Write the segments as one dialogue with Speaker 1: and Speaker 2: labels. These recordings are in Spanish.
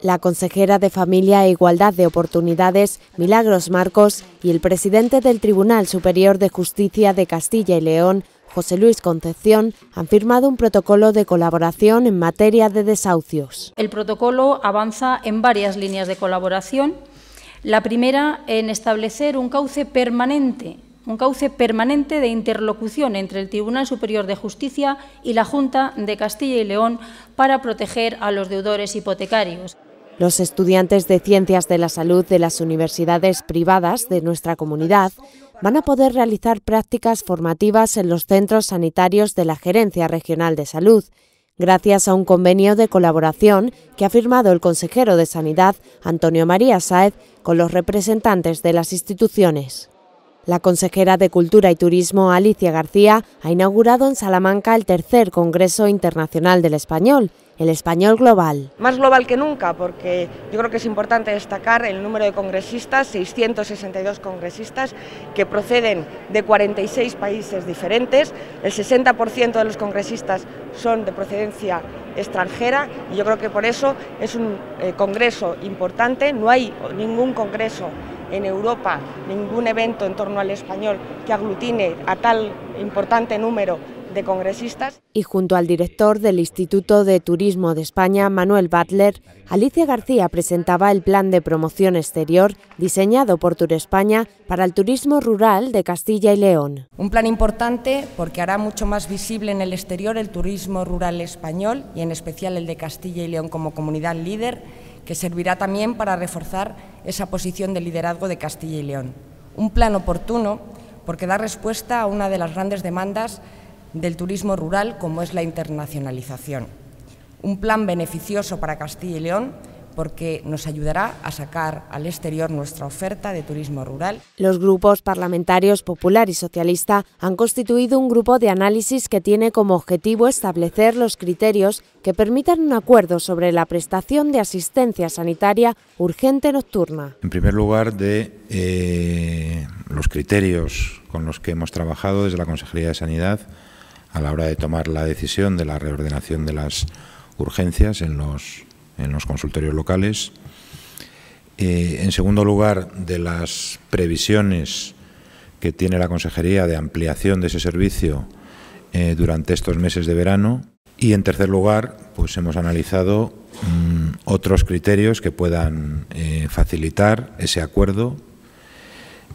Speaker 1: La consejera de Familia e Igualdad de Oportunidades, Milagros Marcos, y el presidente del Tribunal Superior de Justicia de Castilla y León, José Luis Concepción, han firmado un protocolo de colaboración en materia de desahucios. El protocolo avanza en varias líneas de colaboración. La primera en establecer un cauce permanente un cauce permanente de interlocución entre el Tribunal Superior de Justicia y la Junta de Castilla y León para proteger a los deudores hipotecarios. Los estudiantes de Ciencias de la Salud de las universidades privadas de nuestra comunidad van a poder realizar prácticas formativas en los centros sanitarios de la Gerencia Regional de Salud, gracias a un convenio de colaboración que ha firmado el consejero de Sanidad, Antonio María Saez, con los representantes de las instituciones. La consejera de Cultura y Turismo, Alicia García, ha inaugurado en Salamanca el tercer Congreso Internacional del Español, el español global.
Speaker 2: Más global que nunca, porque yo creo que es importante destacar el número de congresistas, 662 congresistas, que proceden de 46 países diferentes. El 60% de los congresistas son de procedencia extranjera y yo creo que por eso es un eh, congreso importante. No hay ningún congreso en Europa, ningún evento en torno al español que aglutine a tal importante número congresistas.
Speaker 1: Y junto al director del Instituto de Turismo de España, Manuel Butler, Alicia García presentaba el plan de promoción exterior diseñado por Tour España para el turismo rural de Castilla y León.
Speaker 2: Un plan importante porque hará mucho más visible en el exterior el turismo rural español y en especial el de Castilla y León como comunidad líder, que servirá también para reforzar esa posición de liderazgo de Castilla y León. Un plan oportuno porque da respuesta a una de las grandes demandas del turismo rural como es la internacionalización. Un plan beneficioso para Castilla y León porque nos ayudará a sacar al exterior nuestra oferta de turismo rural.
Speaker 1: Los grupos parlamentarios popular y socialista han constituido un grupo de análisis que tiene como objetivo establecer los criterios que permitan un acuerdo sobre la prestación de asistencia sanitaria urgente nocturna.
Speaker 3: En primer lugar, de eh, los criterios con los que hemos trabajado desde la Consejería de Sanidad a la hora de tomar la decisión de la reordenación de las urgencias en los, en los consultorios locales. Eh, en segundo lugar, de las previsiones que tiene la Consejería de ampliación de ese servicio eh, durante estos meses de verano. Y en tercer lugar, pues hemos analizado mm, otros criterios que puedan eh, facilitar ese acuerdo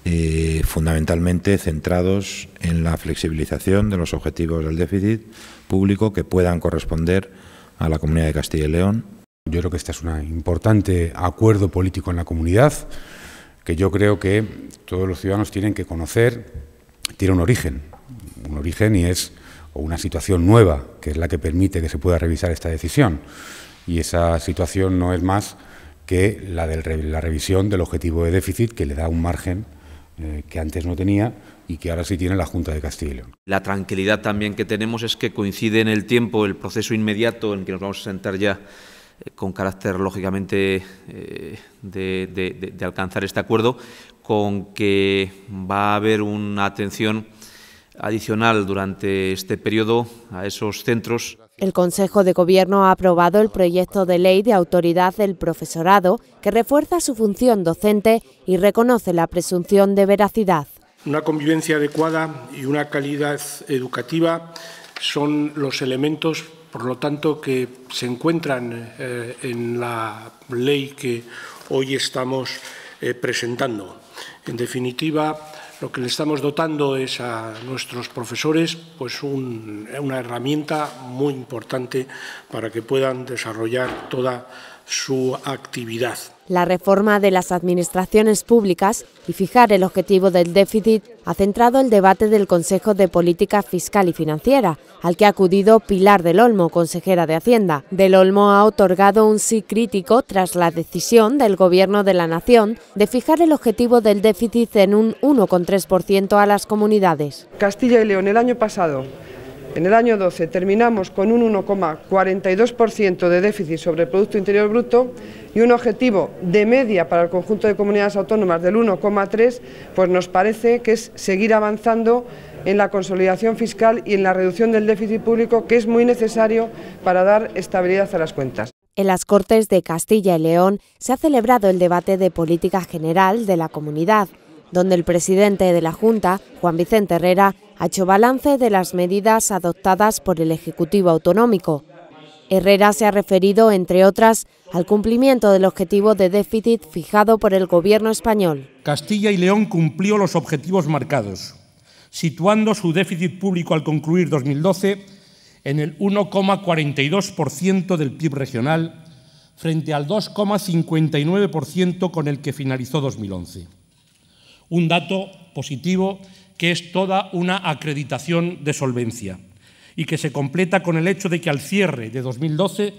Speaker 3: eh, fundamentalmente centrados en la flexibilización de los objetivos del déficit público que puedan corresponder a la Comunidad de Castilla y León. Yo creo que este es un importante acuerdo político en la comunidad que yo creo que todos los ciudadanos tienen que conocer, tiene un origen, un origen y es una situación nueva, que es la que permite que se pueda revisar esta decisión. Y esa situación no es más que la de la revisión del objetivo de déficit que le da un margen eh, que antes no tenía y que ahora sí tiene la Junta de Castilla La tranquilidad también que tenemos es que coincide en el tiempo el proceso inmediato en que nos vamos a sentar ya eh, con carácter lógicamente eh, de, de, alcanzar este acuerdo, con que va a haber una atención adicional durante este periodo a esos centros.
Speaker 1: El Consejo de Gobierno ha aprobado el proyecto de ley de autoridad del profesorado que refuerza su función docente y reconoce la presunción de veracidad.
Speaker 3: Una convivencia adecuada y una calidad educativa son los elementos, por lo tanto, que se encuentran eh, en la ley que hoy estamos eh, presentando. En definitiva, lo que le estamos dotando es a nuestros profesores pues una herramienta muy importante para que puedan desarrollar toda su actividad.
Speaker 1: La reforma de las administraciones públicas y fijar el objetivo del déficit ha centrado el debate del Consejo de Política Fiscal y Financiera, al que ha acudido Pilar del Olmo, consejera de Hacienda. Del Olmo ha otorgado un sí crítico tras la decisión del Gobierno de la Nación de fijar el objetivo del déficit en un 1,3% a las
Speaker 2: comunidades. Castilla y León el año pasado en el año 12 terminamos con un 1,42% de déficit sobre el Producto Interior Bruto y un objetivo de media para el conjunto de comunidades autónomas del 1,3, pues nos parece que es seguir avanzando en la consolidación fiscal y en la reducción del déficit público, que es muy necesario para dar estabilidad a las cuentas. En las
Speaker 1: Cortes de Castilla y León se ha celebrado el debate de política general de la comunidad donde el presidente de la Junta, Juan Vicente Herrera, ha hecho balance de las medidas adoptadas por el Ejecutivo Autonómico. Herrera se ha referido, entre otras, al cumplimiento del objetivo de déficit fijado por el Gobierno español.
Speaker 3: Castilla y León cumplió los objetivos marcados, situando su déficit público al concluir 2012 en el 1,42% del PIB regional, frente al 2,59% con el que finalizó 2011 un dato positivo que es toda una acreditación de solvencia y que se completa con el hecho de que al cierre de 2012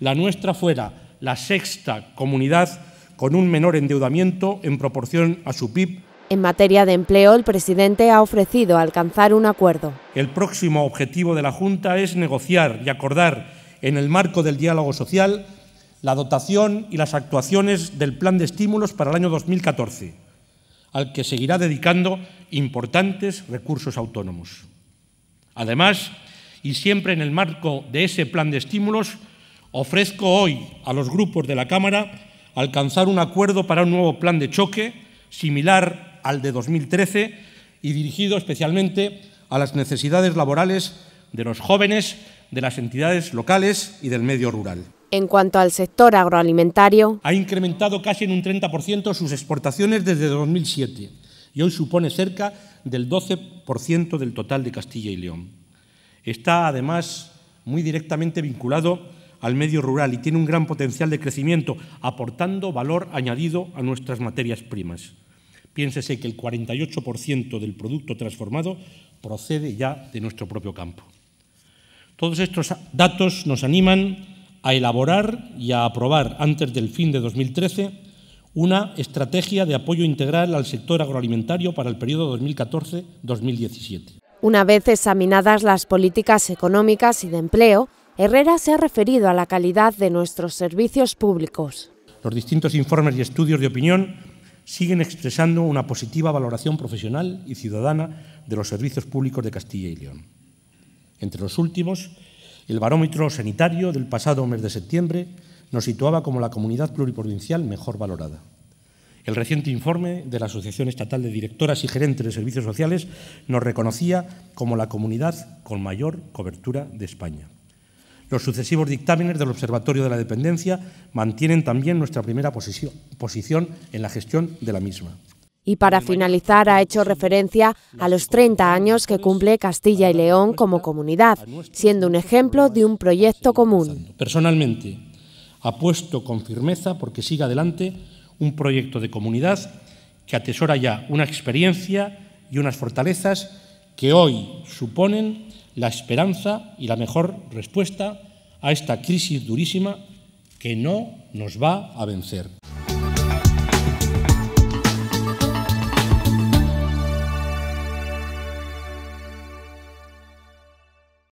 Speaker 3: la nuestra fuera la sexta comunidad con un menor endeudamiento en proporción a su PIB.
Speaker 1: En materia de empleo, el presidente ha ofrecido alcanzar un acuerdo.
Speaker 3: El próximo objetivo de la Junta es negociar y acordar, en el marco del diálogo social, la dotación y las actuaciones del plan de estímulos para el año 2014 al que seguirá dedicando importantes recursos autónomos. Además, y siempre en el marco de ese plan de estímulos, ofrezco hoy a los grupos de la Cámara alcanzar un acuerdo para un nuevo plan de choque similar al de 2013 y dirigido especialmente a las necesidades laborales de los jóvenes, de las entidades locales y del medio rural.
Speaker 1: En cuanto al sector agroalimentario,
Speaker 3: ha incrementado casi en un 30% sus exportaciones desde 2007 y hoy supone cerca del 12% del total de Castilla y León. Está además muy directamente vinculado al medio rural y tiene un gran potencial de crecimiento, aportando valor añadido a nuestras materias primas. Piénsese que el 48% del producto transformado procede ya de nuestro propio campo. Todos estos datos nos animan a elaborar y a aprobar antes del fin de 2013 una estrategia de apoyo integral al sector agroalimentario para el periodo 2014-2017.
Speaker 1: Una vez examinadas las políticas económicas y de empleo, Herrera se ha referido a la calidad de nuestros servicios públicos.
Speaker 3: Los distintos informes y estudios de opinión siguen expresando una positiva valoración profesional y ciudadana de los servicios públicos de Castilla y León. Entre los últimos, el barómetro sanitario del pasado mes de septiembre nos situaba como la comunidad pluriprovincial mejor valorada. El reciente informe de la Asociación Estatal de Directoras y Gerentes de Servicios Sociales nos reconocía como la comunidad con mayor cobertura de España. Los sucesivos dictámenes del Observatorio de la Dependencia mantienen también nuestra primera posición, posición en la gestión de la misma.
Speaker 1: Y para finalizar, ha hecho referencia a los 30 años que cumple Castilla y León como comunidad, siendo un ejemplo de un proyecto común.
Speaker 3: Personalmente, apuesto con firmeza porque siga adelante un proyecto de comunidad que atesora ya una experiencia y unas fortalezas que hoy suponen la esperanza y la mejor respuesta a esta crisis durísima que no nos va a vencer.